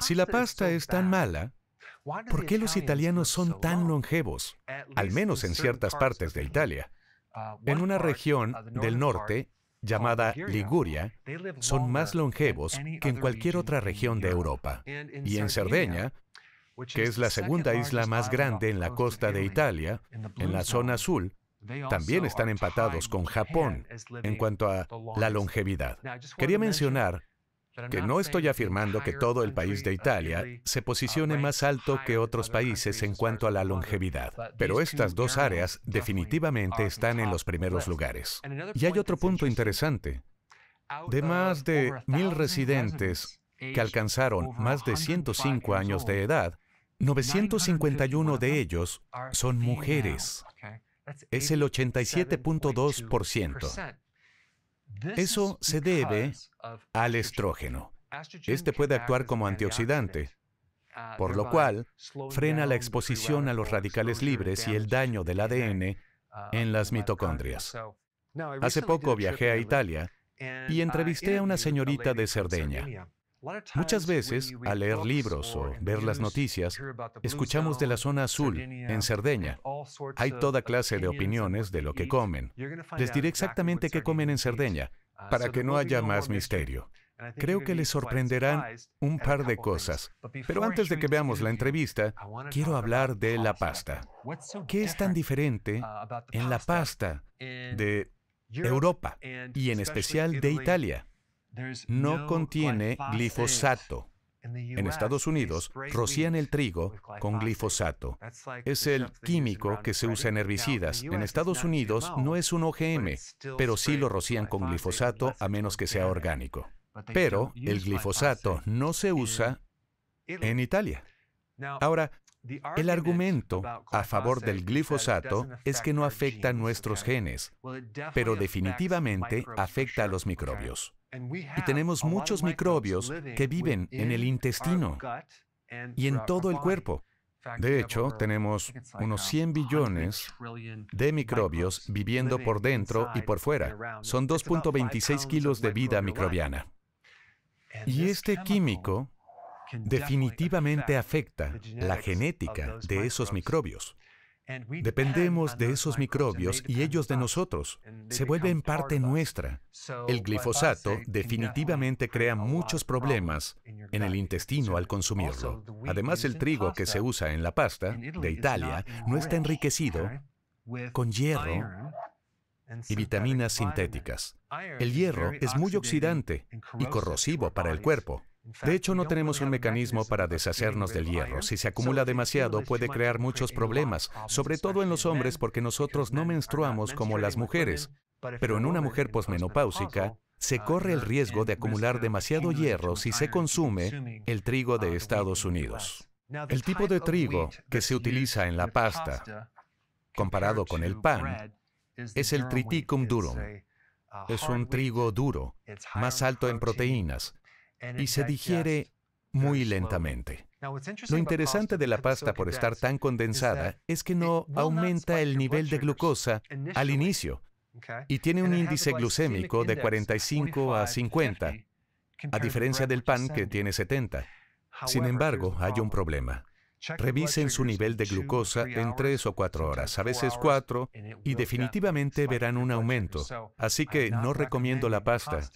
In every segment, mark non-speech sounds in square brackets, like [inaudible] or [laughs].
Si la pasta es tan mala, ¿por qué los italianos son tan longevos? Al menos en ciertas partes de Italia. Uh, en una región del norte llamada Liguria, son más longevos que en cualquier otra región de Europa. Y en Cerdeña, que es la segunda isla más grande en la costa de Italia, en la zona azul, también están empatados con Japón en cuanto a la longevidad. Quería mencionar que no estoy afirmando que todo el país de Italia se uh, posicione más alto que otros países en cuanto a la longevidad, pero estas dos áreas definitivamente están en los primeros lugares. Y hay otro punto interesante. De más de mil residentes que alcanzaron más de 105 años de edad, 951 de ellos son mujeres. Es el 87.2%. Eso se debe al estrógeno. Este puede actuar como antioxidante, uh, por lo cual frena la exposición a los radicales libres y el daño del ADN uh, en las mitocondrias. Hace poco viajé a Italia y entrevisté a una señorita de Cerdeña. Muchas veces, al leer libros o ver las noticias, escuchamos de la zona azul, en Cerdeña. Hay toda clase de opiniones de lo que comen. Les diré exactamente qué comen en Cerdeña, ah, para que no haya más misterio. Creo que les sorprenderán un par de cosas. Pero antes de que veamos la entrevista, quiero hablar de la pasta. ¿Qué es tan diferente uh, en la pasta de Europa y en especial de Italia? no contiene glifosato. En Estados Unidos rocían el trigo con glifosato. Es el químico que se usa en herbicidas. En Estados Unidos no es un OGM, pero sí lo rocían con glifosato a menos que sea orgánico. Pero el glifosato no se usa en Italia. Ahora, el argumento a favor del glifosato es que no afecta a nuestros genes, pero definitivamente afecta a los microbios. Y tenemos muchos microbios que viven en el intestino y en todo el cuerpo. De hecho, tenemos unos 100 billones de microbios viviendo por dentro y por fuera. Son 2.26 kilos de vida microbiana. Y este químico definitivamente afecta la genética de esos microbios. Dependemos de esos microbios y ellos de nosotros. Se vuelven parte nuestra. El glifosato definitivamente crea muchos problemas en el intestino al consumirlo. Además, el trigo que se usa en la pasta de Italia no está enriquecido con hierro y vitaminas sintéticas. El hierro es muy oxidante y corrosivo para el cuerpo. De hecho, no tenemos un mecanismo para deshacernos del hierro. Si se acumula demasiado, puede crear muchos problemas, sobre todo en los hombres porque nosotros no menstruamos como las mujeres. Pero en una mujer posmenopáusica, se corre el riesgo de acumular demasiado hierro si se consume el trigo de Estados Unidos. El tipo de trigo que se utiliza en la pasta, comparado con el pan, es el triticum durum. Es un trigo duro, más alto en proteínas, y se digiere muy lentamente. Lo interesante de la pasta por estar tan condensada es que no aumenta el nivel de glucosa al inicio y tiene un índice glucémico de 45 a 50, a diferencia del pan que tiene 70. Sin embargo, hay un problema. Revisen su nivel de glucosa en tres o 4 horas, a veces 4, y definitivamente verán un aumento. Así que no recomiendo la pasta.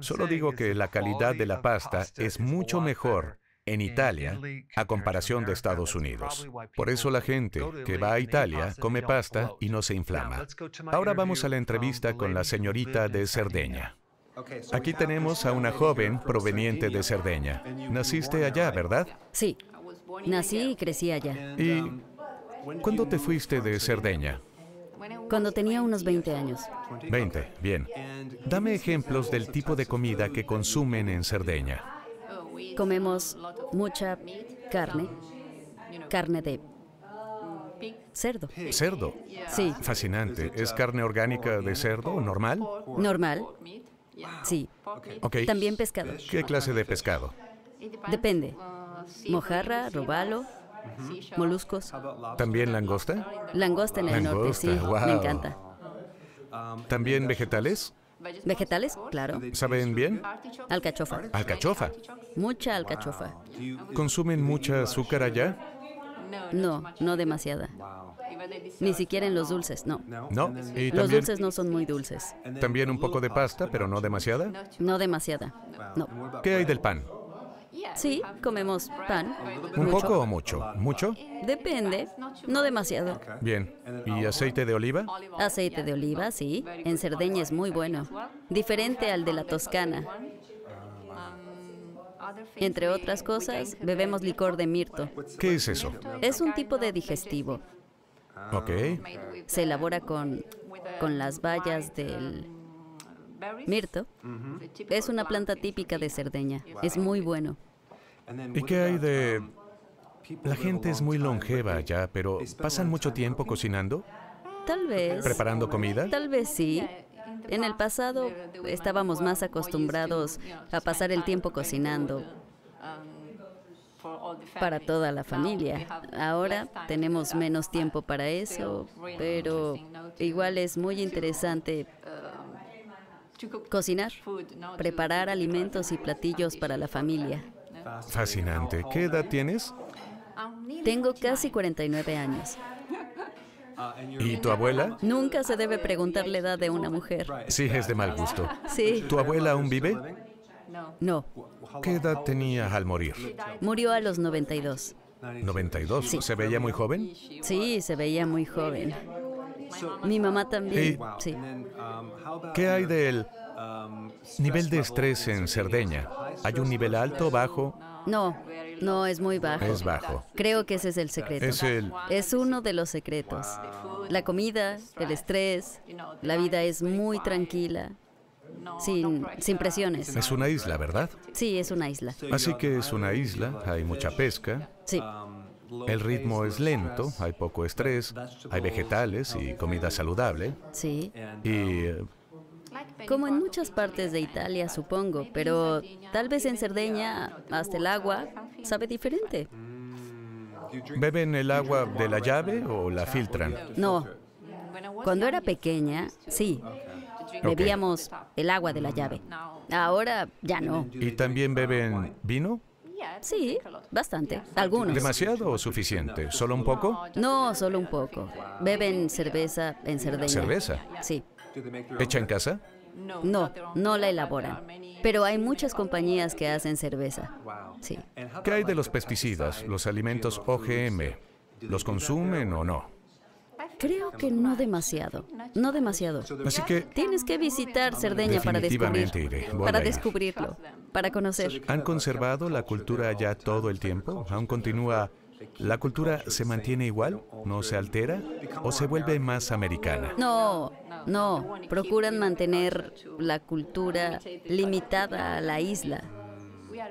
Solo digo que la calidad de la pasta es mucho mejor en Italia a comparación de Estados Unidos. Por eso la gente que va a Italia come pasta y no se inflama. Ahora vamos a la entrevista con la señorita de Cerdeña. Aquí tenemos a una joven proveniente de Cerdeña. Naciste allá, ¿verdad? Sí, nací y crecí allá. ¿Y um, cuándo te fuiste de Cerdeña? cuando tenía unos 20 años. 20, bien. Dame ejemplos del tipo de comida que consumen en Cerdeña. Comemos mucha carne, carne de cerdo. Cerdo. Sí. Fascinante. ¿Es carne orgánica de cerdo normal? Normal. Sí. Okay. También pescado. ¿Qué clase de pescado? Depende. Mojarra, robalo, moluscos. ¿También langosta? Langosta en el norte, sí. Me encanta. Um, ¿También vegetales? ¿Vegetales? Claro. ¿Saben bien? Alcachofa. ¿Alcachofa? Mucha alcachofa. ¿Consumen mucha azúcar allá? No, no demasiada. Ni siquiera en los dulces, no. No, y los dulces no son muy dulces. También un poco de pasta, pero no demasiada. No demasiada, no. ¿Qué hay del pan? Sí, comemos pan. ¿Un poco o mucho? ¿Mucho? Depende, no demasiado. Bien. ¿Y aceite de oliva? Aceite de oliva, sí. En Cerdeña es muy bueno. Diferente al de la Toscana. Entre otras cosas, bebemos licor de mirto. ¿Qué es eso? Es un tipo de digestivo. Ok. Se elabora con, con las bayas del mirto. Es una planta típica de Cerdeña. Es muy bueno. ¿Y qué hay de... La gente es muy longeva ya, pero ¿pasan mucho tiempo cocinando? Tal vez. ¿Preparando comida? Tal vez sí. En el pasado estábamos más acostumbrados a pasar el tiempo cocinando para toda la familia. Ahora tenemos menos tiempo para eso, pero igual es muy interesante cocinar, preparar alimentos y platillos para la familia. Fascinante. ¿Qué edad tienes? Tengo casi 49 años. ¿Y tu abuela? Nunca se debe preguntar la edad de una mujer. Sí, es de mal gusto. Sí. ¿Tu abuela aún vive? No. ¿Qué edad tenía al morir? Murió a los 92. ¿92? ¿Se veía muy joven? Sí, se veía muy joven. Mi mamá también. Sí. ¿Qué hay de él? Nivel de estrés en Cerdeña. ¿Hay un nivel alto, o bajo? No, no, es muy bajo. Es bajo. Creo que ese es el secreto. Es Es uno de los secretos. La comida, el estrés, la vida es muy tranquila. Sin, sin presiones. Es una isla, ¿verdad? Sí, es una isla. Así que es una isla, hay mucha pesca. Sí. El ritmo es lento, hay poco estrés, hay vegetales y comida saludable. Sí. Y como en muchas partes de Italia, supongo, pero tal vez en Cerdeña hasta el agua sabe diferente. ¿Beben el agua de la llave o la filtran? No. Cuando era pequeña, sí. Bebíamos el agua de la llave. Ahora ya no. ¿Y también beben vino? Sí, bastante. Algunos. ¿Demasiado o suficiente? ¿Solo un poco? No, solo un poco. Beben cerveza en Cerdeña. ¿Cerveza? Sí. ¿Hecha en casa? No, no la elaboran. Pero hay muchas compañías que hacen cerveza. Sí. ¿Qué hay de los pesticidas, los alimentos OGM? ¿Los consumen o no? Creo que no demasiado, no demasiado. Así que tienes que visitar Cerdeña para para descubrirlo, para conocer. ¿Han conservado la cultura allá todo el tiempo? ¿Aún continúa? ¿La cultura se mantiene igual? ¿No se altera? ¿O se vuelve más americana? No, no, procuran mantener la cultura limitada a la isla.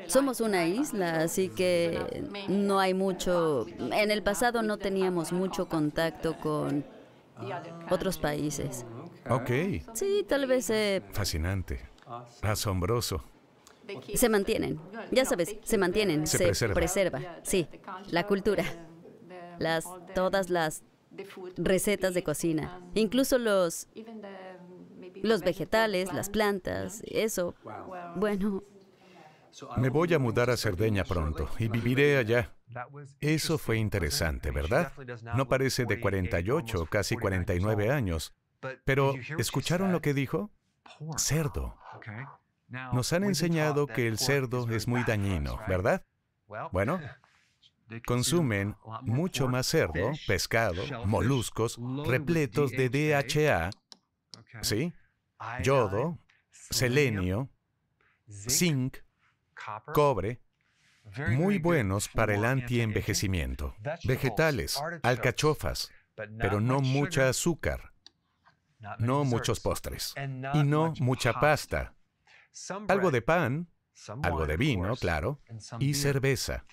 Somos una isla, así que no hay mucho... En el pasado no teníamos mucho contacto con otros países. Ok. Sí, tal vez... Eh, Fascinante. Asombroso. Se mantienen. Ya sabes, se mantienen. Se, preserva. preserva. Sí, la cultura. Las, todas las recetas de cocina, incluso los, los vegetales, las plantas, eso. Bueno. Me voy a mudar a Cerdeña pronto y viviré allá. Eso fue interesante, ¿verdad? No parece de 48, casi 49 años. Pero, ¿escucharon lo que dijo? Cerdo. Nos han enseñado que el cerdo es muy dañino, ¿verdad? Bueno, [laughs] consumen mucho más cerdo, pescado, moluscos, repletos de DHA, ¿sí? yodo, selenio, zinc, cobre, muy buenos para el antienvejecimiento. Vegetales, alcachofas, pero no mucha azúcar, no muchos postres y no mucha pasta. Algo de pan, algo de vino, claro, y cerveza.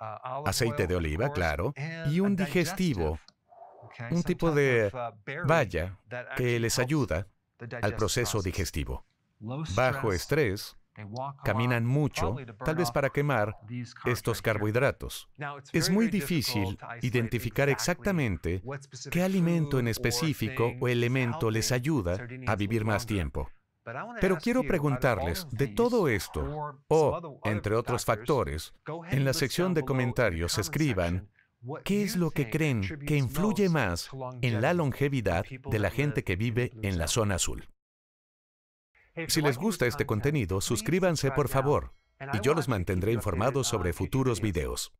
Uh, aceite de oliva, claro, y un digestivo, un tipo de uh, valla que les ayuda al proceso digestivo. Bajo estrés, caminan mucho, tal vez para quemar estos carbohidratos. Es muy difícil identificar exactamente qué alimento en específico o elemento les ayuda a vivir más tiempo. Pero quiero preguntarles de todo esto, o, entre otros factores, en la sección de comentarios escriban ¿Qué es lo que creen que influye más en la longevidad de la gente que vive en la zona azul? Si les gusta este contenido, suscríbanse por favor, y yo los mantendré informados uh, sobre futuros videos.